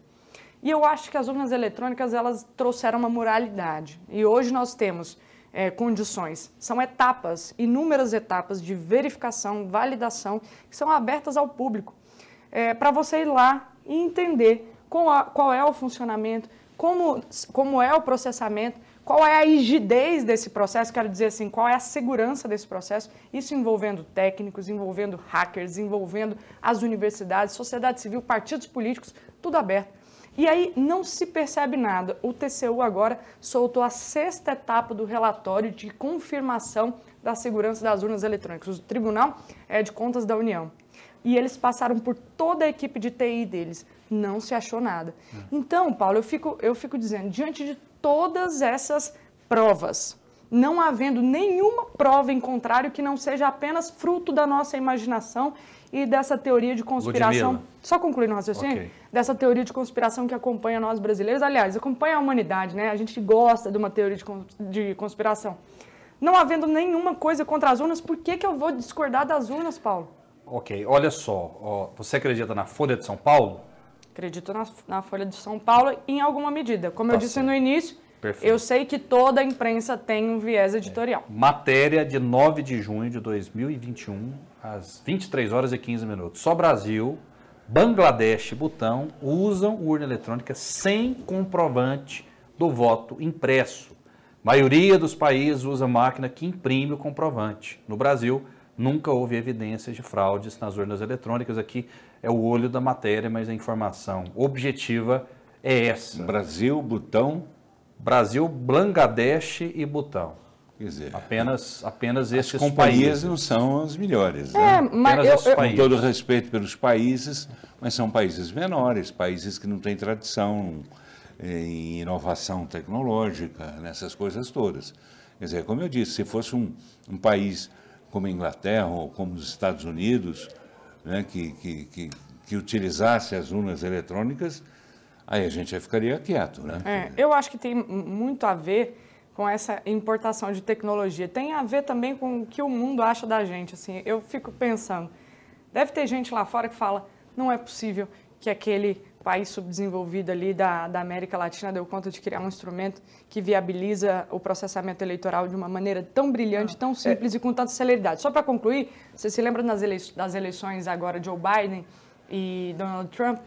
E eu acho que as urnas eletrônicas, elas trouxeram uma moralidade. E hoje nós temos é, condições. São etapas, inúmeras etapas de verificação, validação, que são abertas ao público, é, para você ir lá e entender a, qual, é o funcionamento, como, como é o processamento, qual é a rigidez desse processo, quero dizer assim, qual é a segurança desse processo, isso envolvendo técnicos, envolvendo hackers, envolvendo as universidades, sociedade civil, partidos políticos, tudo aberto e aí não se percebe nada. O TCU agora soltou a sexta etapa do relatório de confirmação da segurança das urnas eletrônicas, o Tribunal é de Contas da União. E eles passaram por toda a equipe de TI deles, não se achou nada. É. Então, Paulo, eu fico, eu fico dizendo, diante de todas essas provas, não havendo nenhuma prova em contrário que não seja apenas fruto da nossa imaginação e dessa teoria de conspiração. Ludmilla. Só concluindo o raciocínio? Okay. Dessa teoria de conspiração que acompanha nós brasileiros, aliás, acompanha a humanidade, né? A gente gosta de uma teoria de, cons de conspiração. Não havendo nenhuma coisa contra as urnas, por que, que eu vou discordar das urnas, Paulo? Ok, olha só, ó, você acredita na Folha de São Paulo? Acredito na, na, Folha de São Paulo em alguma medida. Como tá eu disse certo. no início, Perfeito. Eu sei que toda a imprensa tem um viés editorial. É. Matéria de 9 de junho de 2021, às 23 horas e 15 minutos. Só Brasil, Bangladesh e Butão usam urna eletrônica sem comprovante do voto impresso. maioria dos países usa máquina que imprime o comprovante. No Brasil, nunca houve evidências de fraudes nas urnas eletrônicas. Aqui é o olho da matéria, mas a informação objetiva é essa. Brasil, Butão, Brasil, Bangladesh e Butão. Quer dizer, apenas, apenas esses companhias países. não são as melhores. É, né? mas eu, eu... Com todo respeito pelos países, mas são países menores, países que não têm tradição em inovação tecnológica, nessas coisas todas. Quer dizer, como eu disse, se fosse um, um país como a Inglaterra ou como os Estados Unidos, né, que, que, que, que utilizasse as urnas eletrônicas, Aí a gente ficaria quieto, né? É, eu acho que tem muito a ver com essa importação de tecnologia. Tem a ver também com o que o mundo acha da gente. Assim, eu fico pensando, deve ter gente lá fora que fala, não é possível que aquele país subdesenvolvido ali da, da América Latina deu conta de criar um instrumento que viabiliza o processamento eleitoral de uma maneira tão brilhante, tão é. simples é. e com tanta celeridade. Só para concluir, você se lembra das, das eleições agora de Joe Biden e Donald Trump?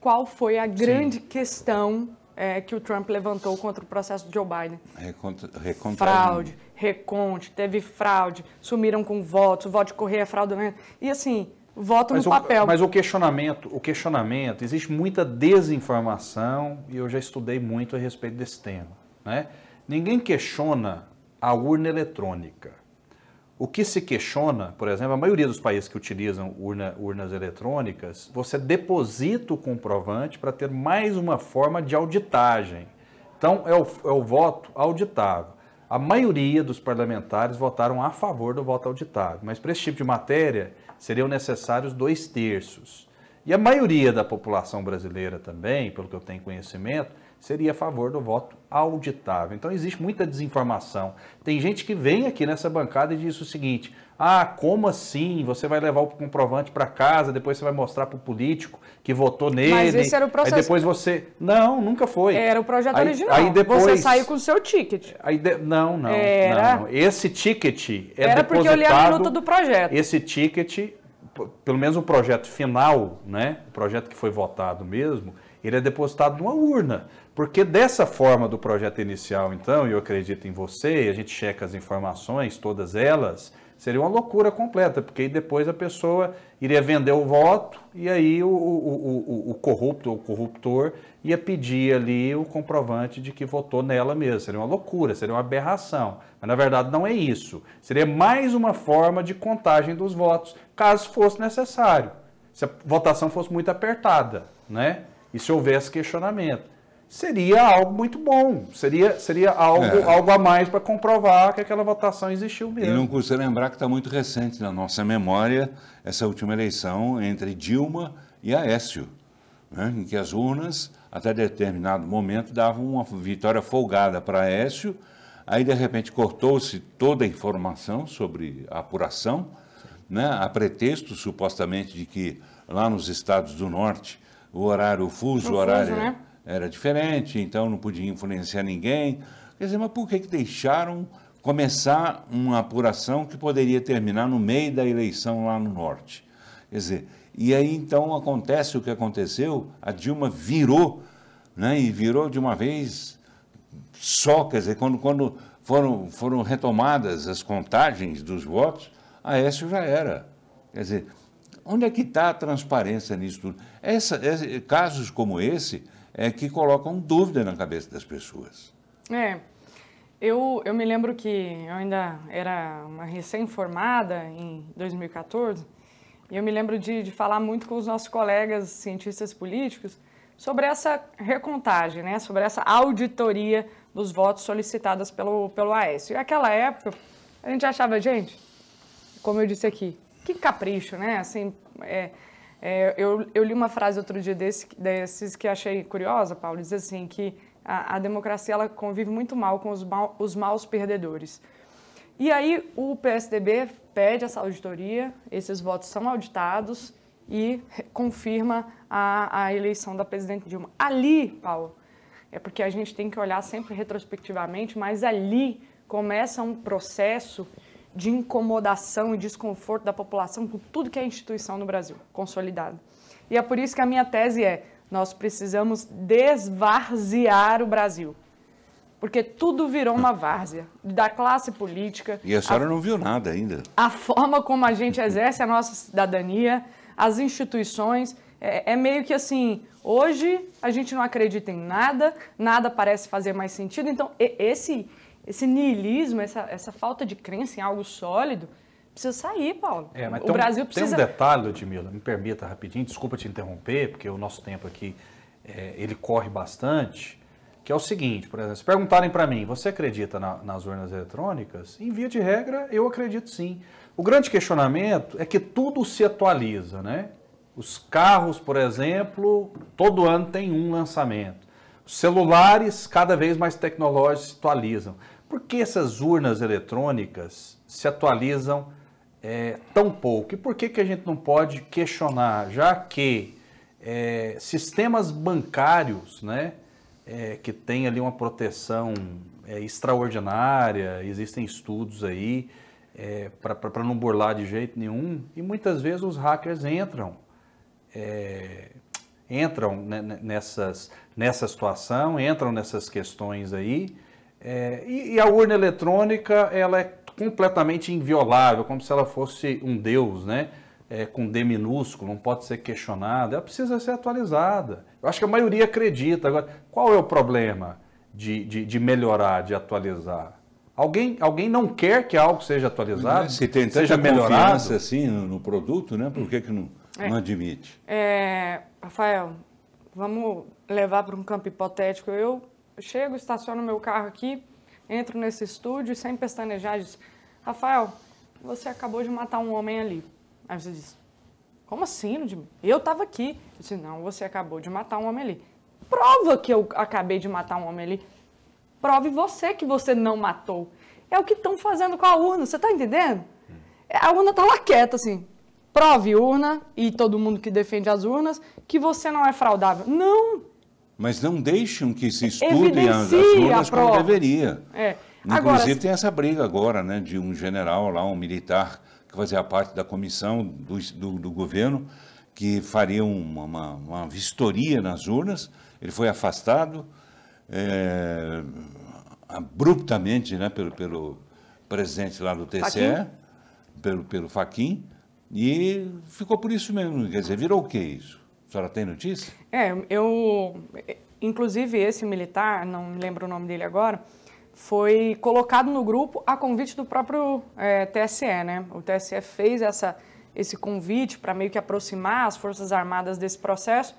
qual foi a grande Sim. questão é, que o Trump levantou contra o processo de Joe Biden. Reconto, recontagem. Fraude, reconte, teve fraude, sumiram com votos, o voto de correia é fraudulento. E assim, voto mas no o, papel. Mas o questionamento, o questionamento, existe muita desinformação e eu já estudei muito a respeito desse tema. Né? Ninguém questiona a urna eletrônica. O que se questiona, por exemplo, a maioria dos países que utilizam urna, urnas eletrônicas, você deposita o comprovante para ter mais uma forma de auditagem. Então, é o, é o voto auditável. A maioria dos parlamentares votaram a favor do voto auditável, mas para esse tipo de matéria seriam necessários dois terços. E a maioria da população brasileira também, pelo que eu tenho conhecimento, seria a favor do voto auditável. Então existe muita desinformação. Tem gente que vem aqui nessa bancada e diz o seguinte: ah, como assim? Você vai levar o comprovante para casa, depois você vai mostrar para o político que votou nele. Mas esse era o processo. Aí depois você. Não, nunca foi. Era o projeto aí, original. Aí depois... Você saiu com o seu ticket. Aí de... Não, não, era... não. Esse ticket é Era porque eu li a minuta do projeto. Esse ticket, pelo menos o projeto final, né? O projeto que foi votado mesmo ele é depositado numa urna. Porque dessa forma do projeto inicial, então, eu acredito em você, a gente checa as informações, todas elas, seria uma loucura completa, porque aí depois a pessoa iria vender o voto e aí o, o, o, o corrupto ou corruptor ia pedir ali o comprovante de que votou nela mesmo. Seria uma loucura, seria uma aberração. Mas na verdade não é isso. Seria mais uma forma de contagem dos votos, caso fosse necessário. Se a votação fosse muito apertada, né? e se houvesse questionamento. Seria algo muito bom, seria, seria algo, é. algo a mais para comprovar que aquela votação existiu mesmo. E não custa lembrar que está muito recente na nossa memória essa última eleição entre Dilma e Aécio, né, em que as urnas, até determinado momento, davam uma vitória folgada para Aécio, aí de repente cortou-se toda a informação sobre a apuração, né, a pretexto supostamente de que lá nos estados do norte o horário, o fuso, o horário fuso, né? era diferente, então não podia influenciar ninguém. Quer dizer, mas por que, que deixaram começar uma apuração que poderia terminar no meio da eleição lá no norte? Quer dizer, e aí então acontece o que aconteceu, a Dilma virou, né, e virou de uma vez só, quer dizer, quando, quando foram, foram retomadas as contagens dos votos, a Aécio já era. Quer dizer, Onde é que está a transparência nisso tudo? Essa, essa, casos como esse é que colocam dúvida na cabeça das pessoas. É. Eu, eu me lembro que eu ainda era uma recém-formada em 2014, e eu me lembro de, de falar muito com os nossos colegas cientistas políticos sobre essa recontagem, né? sobre essa auditoria dos votos solicitadas pelo, pelo Aécio. E naquela época, a gente achava, gente, como eu disse aqui, que capricho, né? Assim, é, é, eu, eu, li uma frase outro dia desse, desses que achei curiosa, Paulo, diz assim que a, a democracia ela convive muito mal com os, mal, os maus perdedores. E aí o PSDB pede essa auditoria, esses votos são auditados e confirma a, a eleição da presidente Dilma. Ali, Paulo, é porque a gente tem que olhar sempre retrospectivamente, mas ali começa um processo de incomodação e desconforto da população com tudo que é instituição no Brasil, consolidada. E é por isso que a minha tese é: nós precisamos desvarziar o Brasil. Porque tudo virou uma várzea, da classe política. E a senhora a, não viu nada ainda. A forma como a gente exerce a nossa cidadania, as instituições. É, é, meio que assim, hoje a gente não acredita em nada, nada parece fazer mais sentido. Então, esse esse niilismo, essa, essa falta de crença em algo sólido, precisa sair, Paulo. É, mas o tem Brasil precisa. Tem um detalhe, Ludmila, me permita rapidinho, desculpa te interromper, porque o nosso tempo aqui é, ele corre bastante. Que é o seguinte, por exemplo, se perguntarem para mim, você acredita na, nas urnas eletrônicas? Em via de regra, eu acredito sim. O grande questionamento é que tudo se atualiza, né? Os carros, por exemplo, todo ano tem um lançamento celulares cada vez mais tecnológicos se atualizam. Por que essas urnas eletrônicas se atualizam é, tão pouco? E por que, que a gente não pode questionar, já que é, sistemas bancários, né, é, que tem ali uma proteção é, extraordinária, existem estudos aí é, para não burlar de jeito nenhum, e muitas vezes os hackers entram é, entram nessas nessa situação, entram nessas questões aí. É, e, e, a urna eletrônica, ela é completamente inviolável, como se ela fosse um deus, né? É, com D minúsculo, não pode ser questionada, ela precisa ser atualizada. Eu acho que a maioria acredita. Agora, qual é o problema de, de, de melhorar, de atualizar? Alguém, alguém não quer que algo seja atualizado, é, Se tem seja melhorado? assim no, no, produto, né? Por que, que não, é. não admite? É, Rafael, vamos levar para um campo hipotético, eu chego, estaciono meu carro aqui, entro nesse estúdio e sem pestanejar diz, Rafael, você acabou de matar um homem ali. Aí você diz, como assim, Ludmilla? Eu estava aqui. Eu disse, não, você acabou de matar um homem ali. Prova que eu acabei de matar um homem ali. Prove você que você não matou. É o que estão fazendo com a urna, você está entendendo? Hum. A urna está lá quieta, assim. Prove urna e todo mundo que defende as urnas que você não é fraudável. Não! mas não deixam que se estude as, urnas como deveria. É. Agora, Inclusive tem essa briga agora, né, de um general lá, um militar, que fazia parte da comissão do, do, do governo, que faria uma, uma, uma, vistoria nas urnas, ele foi afastado é, abruptamente né, pelo, pelo presidente lá do TCE, Fachin? pelo, pelo Faquim, e ficou por isso mesmo, quer dizer, virou o que isso? A senhora tem notícia? É, eu. Inclusive, esse militar, não me lembro o nome dele agora, foi colocado no grupo a convite do próprio é, TSE, né? O TSE fez essa, esse convite para meio que aproximar as Forças Armadas desse processo.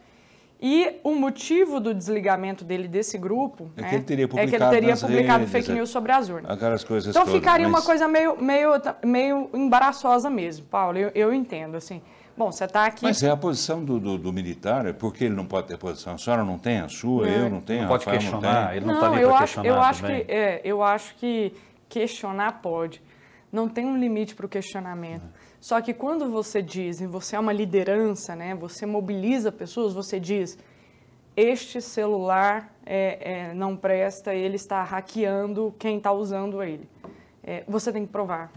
E o motivo do desligamento dele desse grupo é, né, que, ele teria publicado, é que ele teria publicado redes, fake é. news sobre as urnas. Né? Aquelas coisas então todas, ficaria mas... uma coisa meio, meio, meio embaraçosa mesmo, Paulo. Eu, eu entendo, assim. Bom, você está aqui. Mas é a posição do, do, do militar, é porque ele não pode ter posição. A senhora não tem a sua, eu é. não tenho, não pode Rafael questionar, não tem. Ele não está nem para questionar. Eu acho, que, é, eu acho que questionar pode. Não tem um limite para o questionamento. É. Só que quando você diz, e você é uma liderança, né, você mobiliza pessoas, você diz: este celular é, não presta, ele está hackeando quem está usando ele. você tem que provar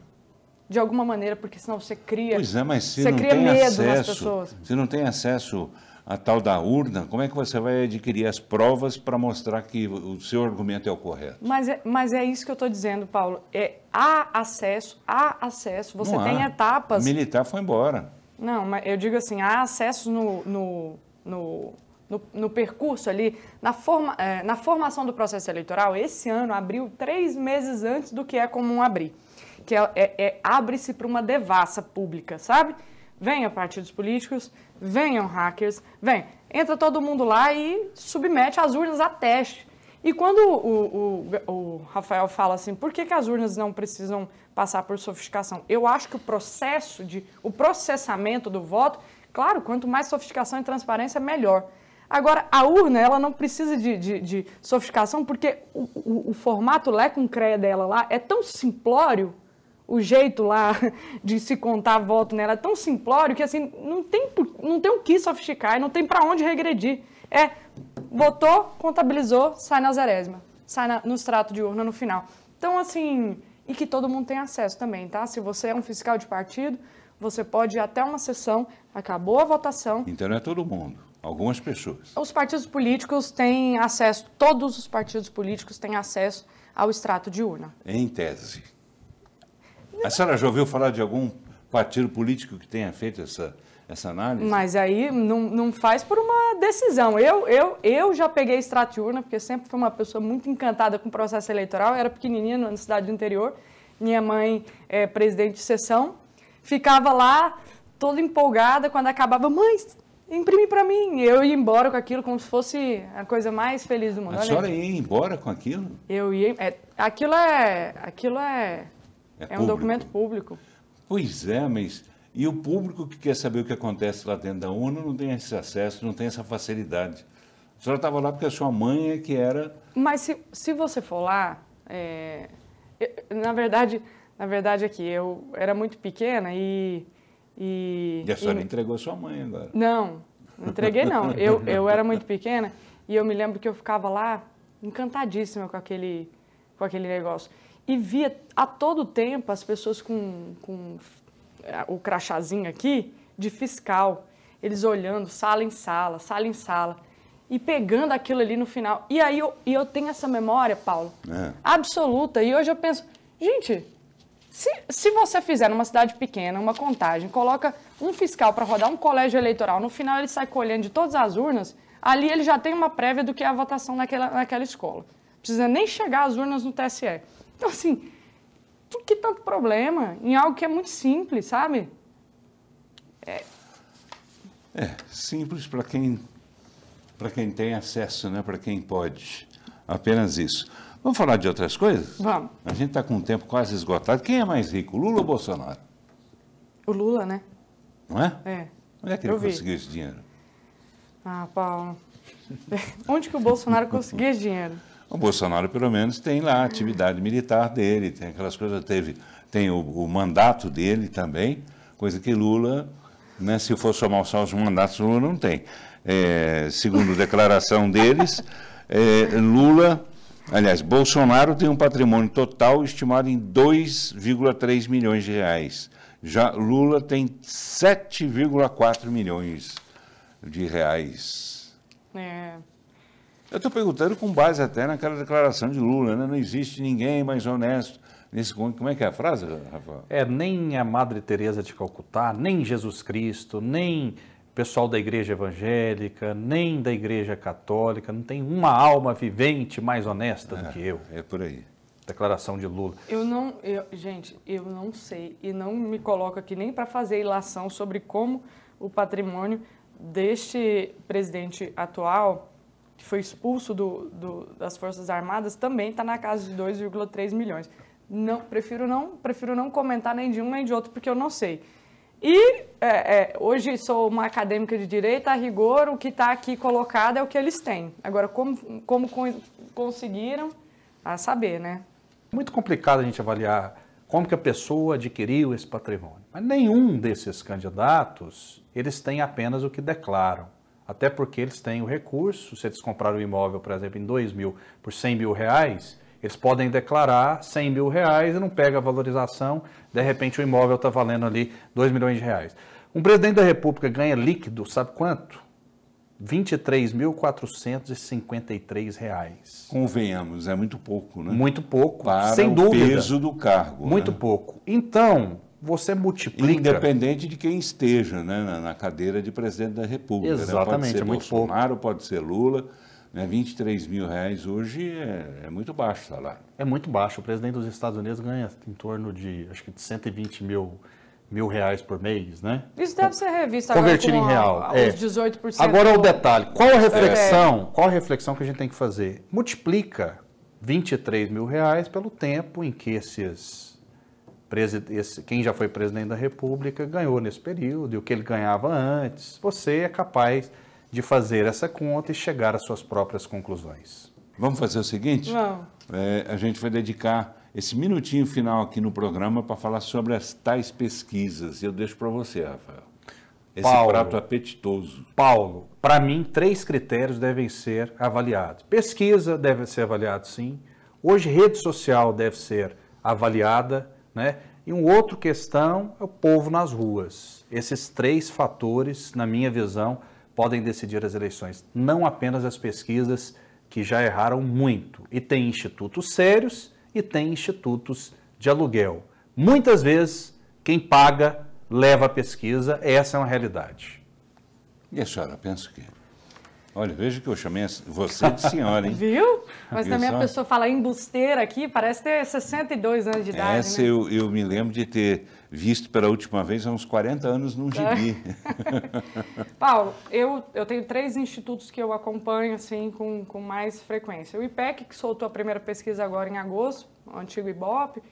de alguma maneira, porque senão você cria. Pois é, mas se você não cria tem medo acesso, nas pessoas. Se não tem acesso à tal da urna, como é que você vai adquirir as provas para mostrar que o seu argumento é o correto? Mas é, mas é isso que eu estou dizendo, Paulo. É, há acesso, há acesso. Você não tem há. etapas. O militar foi embora. Não, mas eu digo assim, há acesso no, no, no, no, no percurso ali, na, forma, é, na formação do processo eleitoral, esse ano abriu três meses antes do que é comum abrir que é, é, é abre-se para uma devassa pública, sabe? Venham partidos políticos, venham hackers, vem. Entra todo mundo lá e submete as urnas a teste. E quando o, o, o, Rafael fala assim, por que, que as urnas não precisam passar por sofisticação? Eu acho que o processo de, o processamento do voto, claro, quanto mais sofisticação e transparência, melhor. Agora, a urna, ela não precisa de, de, de sofisticação, porque o, o, o formato lecum CREA dela lá é tão simplório o jeito lá [LAUGHS] de se contar voto nela é tão simplório que assim não tem não tem o que sofisticar não tem para onde regredir. É votou, contabilizou, sai na zerésima, sai na, no extrato de urna no final. Então assim, e que todo mundo tem acesso também, tá? Se você é um fiscal de partido, você pode ir até uma sessão, acabou a votação. Então não é todo mundo. Algumas pessoas. Os partidos políticos têm acesso, todos os partidos políticos têm acesso ao extrato de urna. Em tese. A senhora já ouviu falar de algum partido político que tenha feito essa, essa análise? Mas aí não, não faz por uma decisão. Eu, eu, eu já peguei extratiurna, porque sempre fui uma pessoa muito encantada com o processo eleitoral. Eu era pequenininha na cidade do interior. Minha mãe é presidente de sessão. Ficava lá toda empolgada quando acabava. Mãe, imprime para mim. Eu ia embora com aquilo como se fosse a coisa mais feliz do mundo. A senhora ia embora com aquilo? Eu ia. É, aquilo é. Aquilo é é, é um documento público. Pois é, mas e o público que quer saber o que acontece lá dentro da ONU não tem esse acesso, não tem essa facilidade. A senhora estava lá porque a sua mãe é que era. Mas se, se você for lá, é... na verdade, na verdade aqui eu era muito pequena e e, e a senhora e... entregou a sua mãe agora? Não, não entreguei não. [LAUGHS] eu, eu era muito pequena e eu me lembro que eu ficava lá encantadíssima com aquele com aquele negócio e via a todo tempo as pessoas com, com é, o crachazinho aqui de fiscal, eles olhando sala em sala, sala em sala e pegando aquilo ali no final. E aí eu, e eu tenho essa memória, Paulo, é. absoluta. E hoje eu penso, gente, se, se você fizer numa cidade pequena uma contagem, coloca um fiscal para rodar um colégio eleitoral, no final ele sai colhendo de todas as urnas, ali ele já tem uma prévia do que é a votação naquela, naquela escola. Precisa nem chegar às urnas no TSE. Então, assim, por que tanto problema em algo que é muito simples, sabe? É, é simples para quem, para quem tem acesso, né? para quem pode. Apenas isso. Vamos falar de outras coisas? Vamos. A gente está com o tempo quase esgotado. Quem é mais rico, Lula ou Bolsonaro? O Lula, né? Não é? É. Onde é que ele conseguiu esse dinheiro? Ah, Paulo. [LAUGHS] Onde que o Bolsonaro conseguiu esse dinheiro? O Bolsonaro, pelo menos, tem lá a uhum. atividade militar dele, tem aquelas coisas, teve, tem o, o mandato dele também, coisa que Lula, né, se for somar só os mandatos, Lula não tem. É, segundo a [LAUGHS] declaração deles, é, Lula, aliás, Bolsonaro tem um patrimônio total estimado em 2,3 milhões de reais. Já Lula tem 7,4 milhões de reais. É. Eu estou perguntando com base até naquela declaração de Lula, né? não existe ninguém mais honesto nesse como é que é a frase, Rafael? É nem a Madre Teresa de Calcutá, nem Jesus Cristo, nem pessoal da Igreja Evangélica, nem da Igreja Católica, não tem uma alma vivente mais honesta é, do que eu. É por aí. Declaração de Lula. Eu não, eu, gente, eu não sei e não me coloco aqui nem para fazer ilação sobre como o patrimônio deste presidente atual que foi expulso do, do, das Forças Armadas, também está na casa de 2,3 milhões. Não, prefiro não, prefiro não comentar nem de um nem de outro, porque eu não sei. E é, é, hoje sou uma acadêmica de direito, a rigor, o que está aqui colocado é o que eles têm. Agora, como, como conseguiram, a saber, né? Muito complicado a gente avaliar como que a pessoa adquiriu esse patrimônio. Mas nenhum desses candidatos, eles têm apenas o que declaram. Até porque eles têm o recurso, se eles compraram o imóvel, por exemplo, em 2 mil por 100 mil reais, eles podem declarar 100 mil reais e não pega a valorização, de repente o imóvel está valendo ali 2 milhões de reais. Um presidente da República ganha líquido, sabe quanto? 23.453 reais Convenhamos, é muito pouco, né? Muito pouco, Para sem dúvida. dúvida. o peso do cargo. Muito né? pouco. Então, você multiplica. Independente de quem esteja né, na, cadeira de presidente da República. Exatamente, né? pode ser é Bolsonaro, pouco. pode ser Lula. Né? 23 mil reais hoje é, é muito baixo o salário. É muito baixo. O presidente dos Estados Unidos ganha em torno de, acho que, de 120 mil mil reais por mês, né? Isso deve ser revisto Convertido agora em real. A, é. 18%. Agora o do... detalhe, qual a é. reflexão? É. Qual a reflexão que a gente tem que fazer? Multiplica 23 mil reais pelo tempo em que esses esse, quem já foi presidente da República ganhou nesse período e o que ele ganhava antes. Você é capaz de fazer essa conta e chegar às suas próprias conclusões. Vamos fazer o seguinte? Não. É, a gente vai dedicar esse minutinho final aqui no programa para falar sobre as tais pesquisas. e Eu deixo para você, Rafael. Esse Paulo, prato apetitoso. Paulo, para mim, três critérios devem ser avaliados. Pesquisa deve ser avaliada, sim. Hoje, rede social deve ser avaliada né? E uma outra questão é o povo nas ruas. Esses três fatores, na minha visão, podem decidir as eleições. Não apenas as pesquisas que já erraram muito. E tem institutos sérios e tem institutos de aluguel. Muitas vezes, quem paga leva a pesquisa, essa é uma realidade. E a senhora pensa o quê? Olha, veja que eu chamei você de senhora, hein? [LAUGHS] Viu? Mas também a pessoa fala embusteira aqui, parece ter 62 anos de idade. Essa né? eu, eu me lembro de ter visto pela última vez há uns 40 anos num gibi. [LAUGHS] Paulo, eu, eu tenho três institutos que eu acompanho assim com, com mais frequência. O IPEC, que soltou a primeira pesquisa agora em agosto, o antigo IBOP,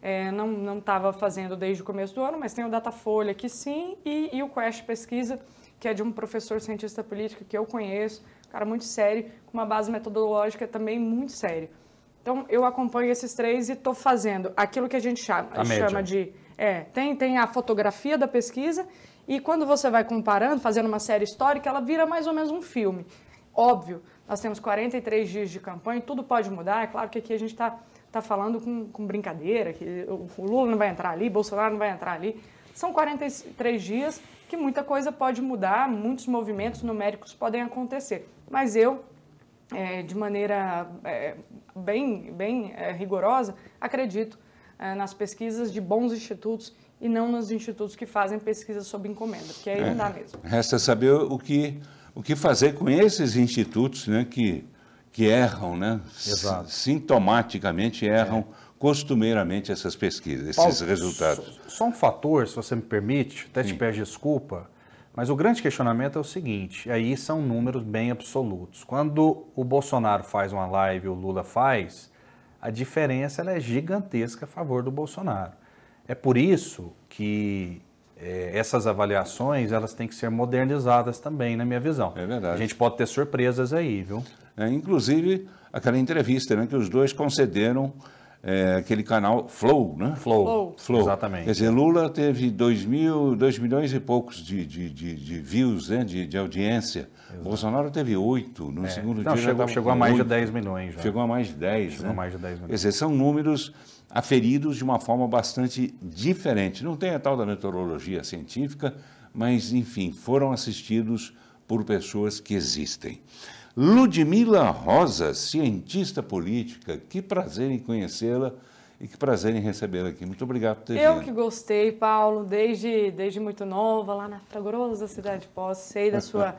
é, não estava fazendo desde o começo do ano, mas tem o Datafolha que sim, e, e o Quest Pesquisa, que é de um professor cientista político que eu conheço, um cara muito sério, com uma base metodológica também muito séria. Então, eu acompanho esses três e estou fazendo aquilo que a gente chama, a chama de... É, tem, tem a fotografia da pesquisa e quando você vai comparando, fazendo uma série histórica, ela vira mais ou menos um filme. Óbvio, nós temos 43 dias de campanha, tudo pode mudar. É claro que aqui a gente está tá falando com, com brincadeira, que o Lula não vai entrar ali, Bolsonaro não vai entrar ali. São 43 dias que muita coisa pode mudar, muitos movimentos numéricos podem acontecer. Mas eu, é, de maneira é, bem, bem é, rigorosa, acredito é, nas pesquisas de bons institutos e não nos institutos que fazem pesquisa sob encomenda, porque aí é. não dá mesmo. Resta saber o que, o que fazer com esses institutos né, que, que erram, né? Exato. Sintomaticamente erram. É costumeiramente essas pesquisas, esses Paulo, resultados. Só um fator, se você me permite, até Sim. te peço desculpa, mas o grande questionamento é o seguinte, aí são números bem absolutos. Quando o Bolsonaro faz uma live, o Lula faz, a diferença é gigantesca a favor do Bolsonaro. É por isso que é, essas avaliações elas têm que ser modernizadas também, na minha visão. É verdade. A gente pode ter surpresas aí, viu? É, inclusive aquela entrevista né, que os dois concederam é, aquele canal Flow, né? Flow. Flow. Exatamente. Quer dizer, Lula teve 2 mil, milhões e poucos de, de, de, de views, né? de, de audiência. Exato. Bolsonaro teve 8, no é. segundo Não, dia. Chegou, chegou a mais de 10 milhões já. Chegou a mais de 10. Chegou né? a mais de 10 milhões. Quer dizer, são números aferidos de uma forma bastante diferente. Não tem a tal da meteorologia científica, mas, enfim, foram assistidos por pessoas que existem. Ludmila Rosa, cientista política. Que prazer em conhecê-la e que prazer em recebê-la aqui. Muito obrigado por ter Eu vindo. que gostei, Paulo, desde, desde muito nova, lá na fragorosa cidade de Pós, sei da sua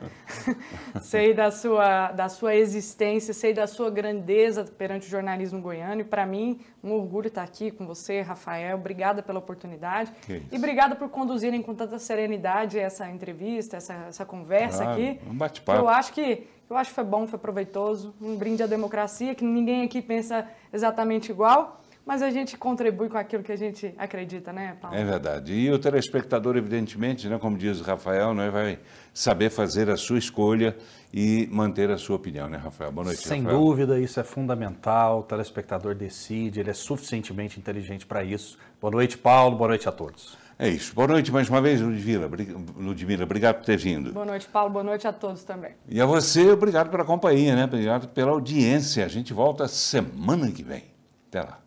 [LAUGHS] sei da sua da sua existência, sei da sua grandeza perante o jornalismo goiano e para mim um orgulho estar aqui com você, Rafael. Obrigada pela oportunidade e obrigada por conduzirem com tanta serenidade essa entrevista, essa, essa conversa claro, aqui. Um bate-papo. Eu acho que eu acho que foi bom, foi proveitoso, um brinde à democracia, que ninguém aqui pensa exatamente igual, mas a gente contribui com aquilo que a gente acredita, né, Paulo? É verdade. E o telespectador, evidentemente, né, como diz o Rafael, né, vai saber fazer a sua escolha e manter a sua opinião, né, Rafael? Boa noite, Sem Rafael. dúvida, isso é fundamental. O telespectador decide, ele é suficientemente inteligente para isso. Boa noite, Paulo. Boa noite a todos. É isso. Boa noite mais uma vez, Ludmila. Ludmila, obrigado por ter vindo. Boa noite, Paulo. Boa noite a todos também. E a você, obrigado pela companhia, né? Obrigado pela audiência. A gente volta semana que vem. Até lá.